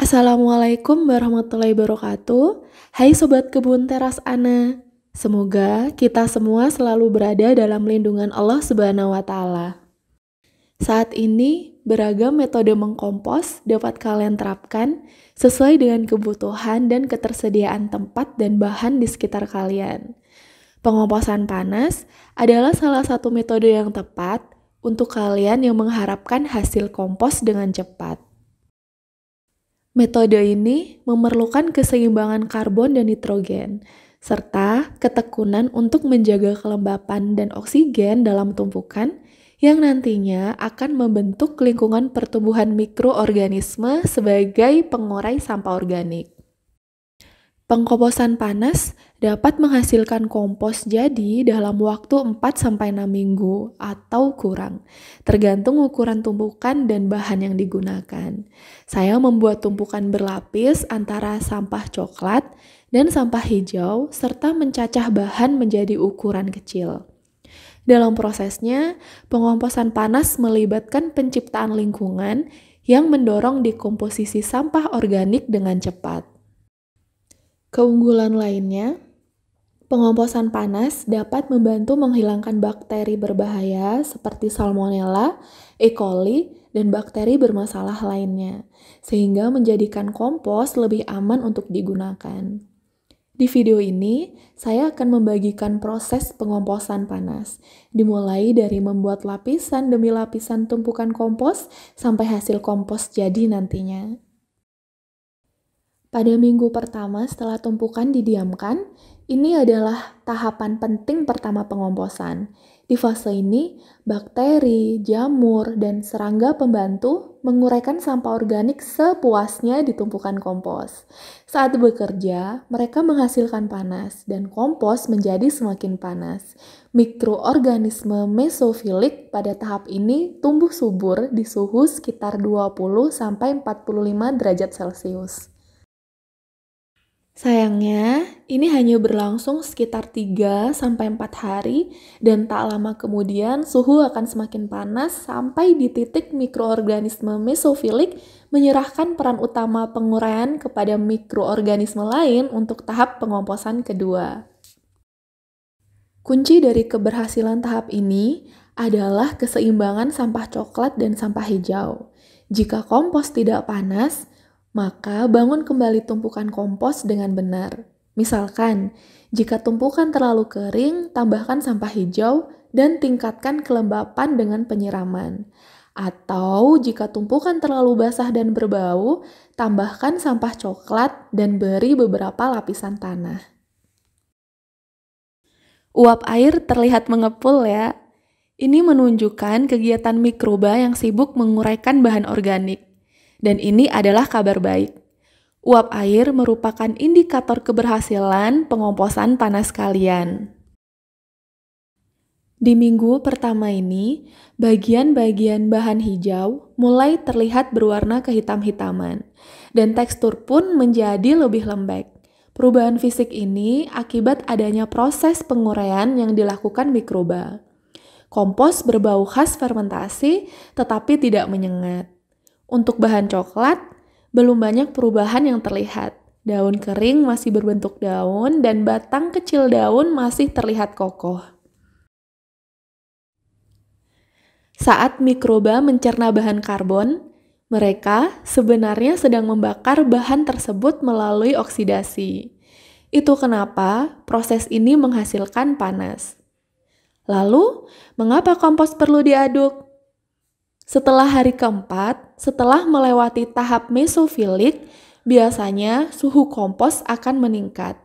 Assalamualaikum warahmatullahi wabarakatuh. Hai sobat kebun teras Ana. Semoga kita semua selalu berada dalam lindungan Allah Subhanahu wa taala. Saat ini beragam metode mengkompos dapat kalian terapkan sesuai dengan kebutuhan dan ketersediaan tempat dan bahan di sekitar kalian. Pengomposan panas adalah salah satu metode yang tepat untuk kalian yang mengharapkan hasil kompos dengan cepat. Metode ini memerlukan keseimbangan karbon dan nitrogen, serta ketekunan untuk menjaga kelembapan dan oksigen dalam tumpukan yang nantinya akan membentuk lingkungan pertumbuhan mikroorganisme sebagai pengurai sampah organik. Pengkoposan panas dapat menghasilkan kompos jadi dalam waktu 4-6 minggu atau kurang, tergantung ukuran tumpukan dan bahan yang digunakan. Saya membuat tumpukan berlapis antara sampah coklat dan sampah hijau serta mencacah bahan menjadi ukuran kecil. Dalam prosesnya, pengomposan panas melibatkan penciptaan lingkungan yang mendorong dekomposisi sampah organik dengan cepat. Keunggulan lainnya, pengomposan panas dapat membantu menghilangkan bakteri berbahaya seperti salmonella, E. coli, dan bakteri bermasalah lainnya, sehingga menjadikan kompos lebih aman untuk digunakan. Di video ini, saya akan membagikan proses pengomposan panas, dimulai dari membuat lapisan demi lapisan tumpukan kompos sampai hasil kompos jadi nantinya. Pada minggu pertama setelah tumpukan didiamkan, ini adalah tahapan penting pertama pengomposan. Di fase ini, bakteri, jamur, dan serangga pembantu menguraikan sampah organik sepuasnya di tumpukan kompos. Saat bekerja, mereka menghasilkan panas dan kompos menjadi semakin panas. Mikroorganisme mesofilik pada tahap ini tumbuh subur di suhu sekitar 20 45 derajat Celcius. Sayangnya, ini hanya berlangsung sekitar 3 4 hari dan tak lama kemudian suhu akan semakin panas sampai di titik mikroorganisme mesofilik menyerahkan peran utama penguraian kepada mikroorganisme lain untuk tahap pengomposan kedua. Kunci dari keberhasilan tahap ini adalah keseimbangan sampah coklat dan sampah hijau. Jika kompos tidak panas, maka bangun kembali tumpukan kompos dengan benar. Misalkan, jika tumpukan terlalu kering, tambahkan sampah hijau dan tingkatkan kelembapan dengan penyiraman. Atau jika tumpukan terlalu basah dan berbau, tambahkan sampah coklat dan beri beberapa lapisan tanah. Uap air terlihat mengepul ya. Ini menunjukkan kegiatan mikroba yang sibuk menguraikan bahan organik. Dan ini adalah kabar baik. Uap air merupakan indikator keberhasilan pengomposan tanah sekalian. Di minggu pertama ini, bagian-bagian bahan hijau mulai terlihat berwarna kehitam-hitaman, dan tekstur pun menjadi lebih lembek. Perubahan fisik ini akibat adanya proses penguraian yang dilakukan mikroba. Kompos berbau khas fermentasi tetapi tidak menyengat. Untuk bahan coklat, belum banyak perubahan yang terlihat. Daun kering masih berbentuk daun dan batang kecil daun masih terlihat kokoh. Saat mikroba mencerna bahan karbon, mereka sebenarnya sedang membakar bahan tersebut melalui oksidasi. Itu kenapa proses ini menghasilkan panas. Lalu, mengapa kompos perlu diaduk? Setelah hari keempat, setelah melewati tahap mesofilik, biasanya suhu kompos akan meningkat.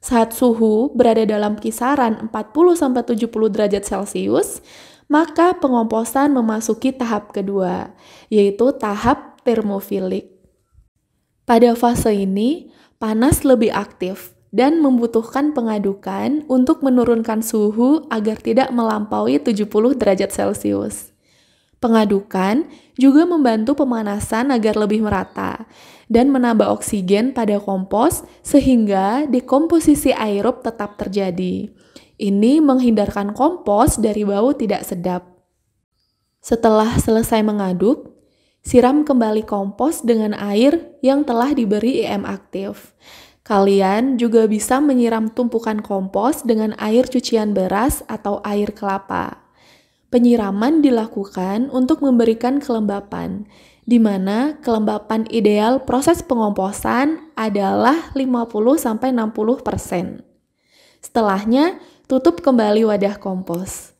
Saat suhu berada dalam kisaran 40-70 derajat Celcius, maka pengomposan memasuki tahap kedua, yaitu tahap termofilik. Pada fase ini, panas lebih aktif dan membutuhkan pengadukan untuk menurunkan suhu agar tidak melampaui 70 derajat Celcius. Pengadukan juga membantu pemanasan agar lebih merata dan menambah oksigen pada kompos sehingga dekomposisi aerob tetap terjadi. Ini menghindarkan kompos dari bau tidak sedap. Setelah selesai mengaduk, siram kembali kompos dengan air yang telah diberi IM e aktif. Kalian juga bisa menyiram tumpukan kompos dengan air cucian beras atau air kelapa. Penyiraman dilakukan untuk memberikan kelembapan, di mana kelembapan ideal proses pengomposan adalah 50-60%. Setelahnya, tutup kembali wadah kompos.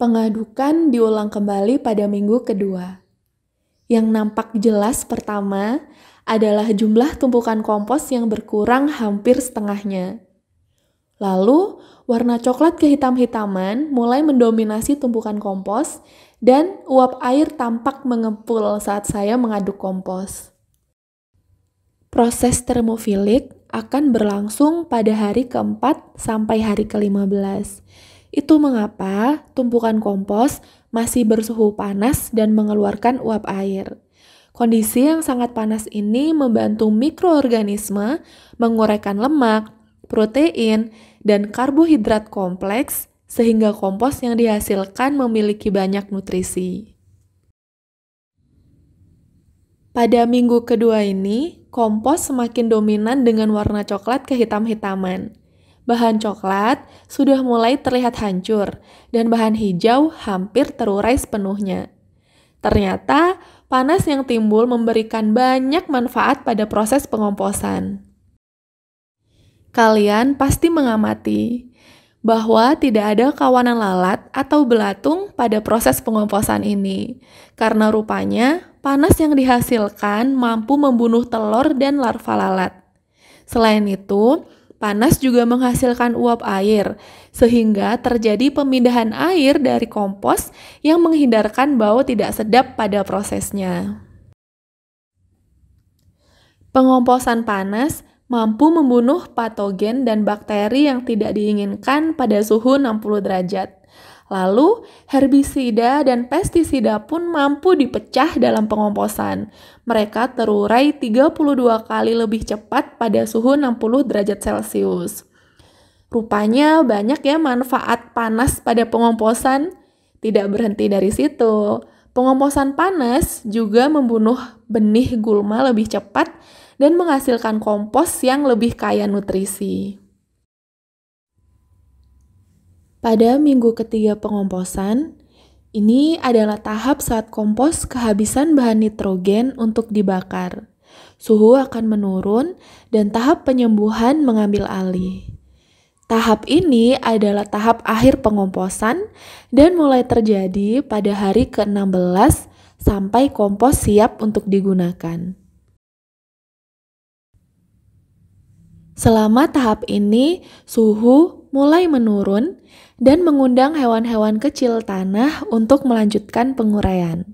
Pengadukan diulang kembali pada minggu kedua. Yang nampak jelas pertama adalah jumlah tumpukan kompos yang berkurang hampir setengahnya. Lalu, Warna coklat kehitam-hitaman mulai mendominasi tumpukan kompos dan uap air tampak mengepul saat saya mengaduk kompos. Proses termofilik akan berlangsung pada hari keempat sampai hari ke-15. Itu mengapa tumpukan kompos masih bersuhu panas dan mengeluarkan uap air. Kondisi yang sangat panas ini membantu mikroorganisme menguraikan lemak, protein, dan karbohidrat kompleks sehingga kompos yang dihasilkan memiliki banyak nutrisi. Pada minggu kedua ini, kompos semakin dominan dengan warna coklat kehitam-hitaman. Bahan coklat sudah mulai terlihat hancur, dan bahan hijau hampir terurai sepenuhnya. Ternyata, panas yang timbul memberikan banyak manfaat pada proses pengomposan kalian pasti mengamati bahwa tidak ada kawanan lalat atau belatung pada proses pengomposan ini, karena rupanya panas yang dihasilkan mampu membunuh telur dan larva lalat. Selain itu, panas juga menghasilkan uap air, sehingga terjadi pemindahan air dari kompos yang menghindarkan bau tidak sedap pada prosesnya. Pengomposan panas mampu membunuh patogen dan bakteri yang tidak diinginkan pada suhu 60 derajat. Lalu, herbisida dan pestisida pun mampu dipecah dalam pengomposan. Mereka terurai 32 kali lebih cepat pada suhu 60 derajat Celcius. Rupanya banyak ya manfaat panas pada pengomposan. Tidak berhenti dari situ. Pengomposan panas juga membunuh benih gulma lebih cepat dan menghasilkan kompos yang lebih kaya nutrisi. Pada minggu ketiga pengomposan, ini adalah tahap saat kompos kehabisan bahan nitrogen untuk dibakar. Suhu akan menurun dan tahap penyembuhan mengambil alih. Tahap ini adalah tahap akhir pengomposan dan mulai terjadi pada hari ke-16 sampai kompos siap untuk digunakan. Selama tahap ini, suhu mulai menurun dan mengundang hewan-hewan kecil tanah untuk melanjutkan penguraian.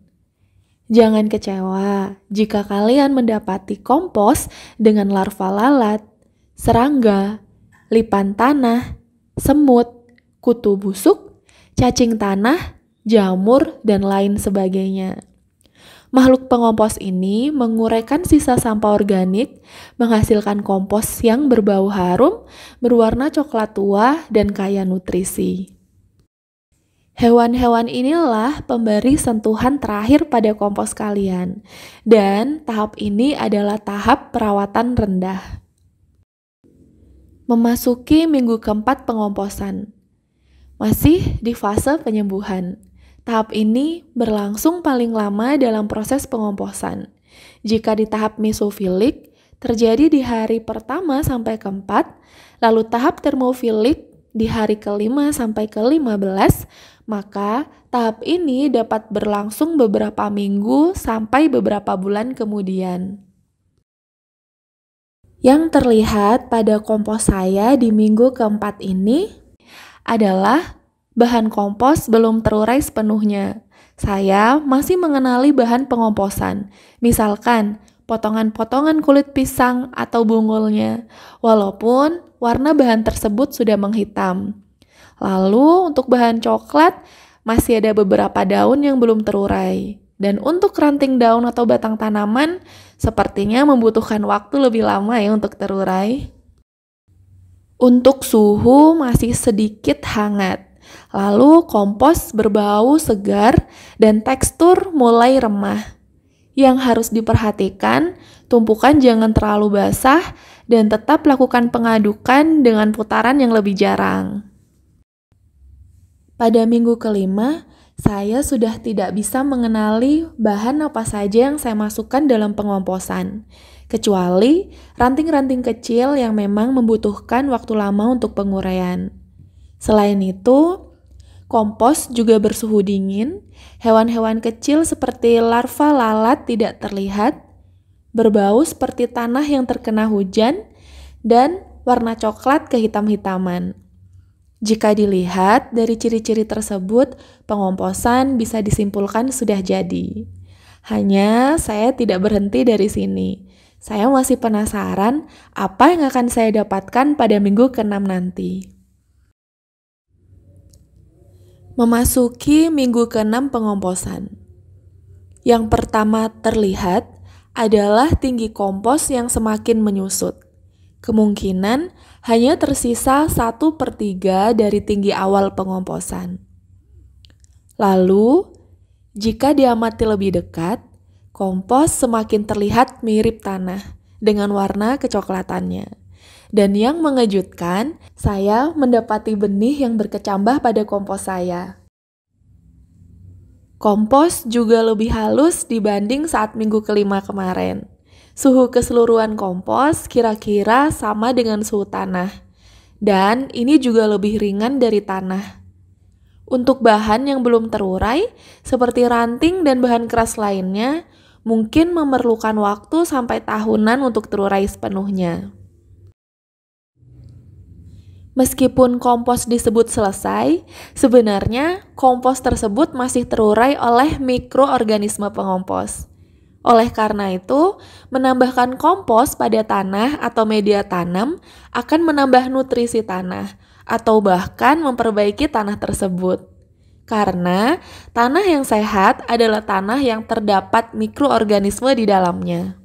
Jangan kecewa jika kalian mendapati kompos dengan larva lalat, serangga, lipan tanah, semut, kutu busuk, cacing tanah, jamur, dan lain sebagainya. Makhluk pengompos ini menguraikan sisa sampah organik, menghasilkan kompos yang berbau harum, berwarna coklat tua, dan kaya nutrisi. Hewan-hewan inilah pemberi sentuhan terakhir pada kompos kalian, dan tahap ini adalah tahap perawatan rendah. Memasuki minggu keempat pengomposan, masih di fase penyembuhan. Tahap ini berlangsung paling lama dalam proses pengomposan. Jika di tahap mesofilik, terjadi di hari pertama sampai keempat, lalu tahap termofilik di hari kelima sampai kelima belas, maka tahap ini dapat berlangsung beberapa minggu sampai beberapa bulan kemudian. Yang terlihat pada kompos saya di minggu keempat ini adalah bahan kompos belum terurai sepenuhnya. Saya masih mengenali bahan pengomposan, misalkan potongan-potongan kulit pisang atau bungulnya, walaupun warna bahan tersebut sudah menghitam. Lalu, untuk bahan coklat, masih ada beberapa daun yang belum terurai. Dan untuk ranting daun atau batang tanaman, sepertinya membutuhkan waktu lebih lama ya untuk terurai. Untuk suhu masih sedikit hangat. Lalu kompos berbau segar dan tekstur mulai remah. Yang harus diperhatikan, tumpukan jangan terlalu basah dan tetap lakukan pengadukan dengan putaran yang lebih jarang. Pada minggu kelima, saya sudah tidak bisa mengenali bahan apa saja yang saya masukkan dalam pengomposan, kecuali ranting-ranting kecil yang memang membutuhkan waktu lama untuk penguraian. Selain itu, kompos juga bersuhu dingin, hewan-hewan kecil seperti larva lalat tidak terlihat, berbau seperti tanah yang terkena hujan, dan warna coklat kehitam-hitaman. Jika dilihat dari ciri-ciri tersebut, pengomposan bisa disimpulkan sudah jadi. Hanya saya tidak berhenti dari sini. Saya masih penasaran apa yang akan saya dapatkan pada minggu ke-6 nanti. Memasuki minggu ke-6 pengomposan. Yang pertama terlihat adalah tinggi kompos yang semakin menyusut. Kemungkinan hanya tersisa 1 per 3 dari tinggi awal pengomposan. Lalu, jika diamati lebih dekat, kompos semakin terlihat mirip tanah dengan warna kecoklatannya. Dan yang mengejutkan, saya mendapati benih yang berkecambah pada kompos saya. Kompos juga lebih halus dibanding saat minggu kelima kemarin. Suhu keseluruhan kompos kira-kira sama dengan suhu tanah. Dan ini juga lebih ringan dari tanah. Untuk bahan yang belum terurai, seperti ranting dan bahan keras lainnya, mungkin memerlukan waktu sampai tahunan untuk terurai sepenuhnya. Meskipun kompos disebut selesai, sebenarnya kompos tersebut masih terurai oleh mikroorganisme pengompos. Oleh karena itu, menambahkan kompos pada tanah atau media tanam akan menambah nutrisi tanah atau bahkan memperbaiki tanah tersebut. Karena tanah yang sehat adalah tanah yang terdapat mikroorganisme di dalamnya.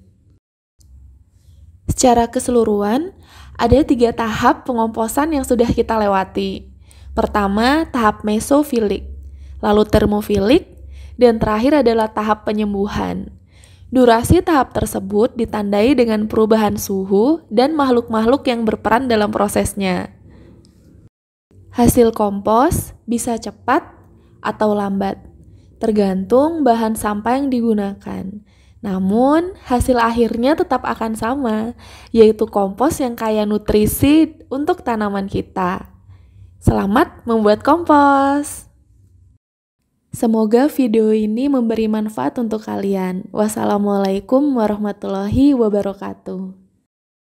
Secara keseluruhan, ada tiga tahap pengomposan yang sudah kita lewati. Pertama, tahap mesofilik, lalu termofilik, dan terakhir adalah tahap penyembuhan. Durasi tahap tersebut ditandai dengan perubahan suhu dan makhluk-makhluk yang berperan dalam prosesnya. Hasil kompos bisa cepat atau lambat, tergantung bahan sampah yang digunakan. Namun, hasil akhirnya tetap akan sama, yaitu kompos yang kaya nutrisi untuk tanaman kita. Selamat membuat kompos! Semoga video ini memberi manfaat untuk kalian. Wassalamualaikum warahmatullahi wabarakatuh.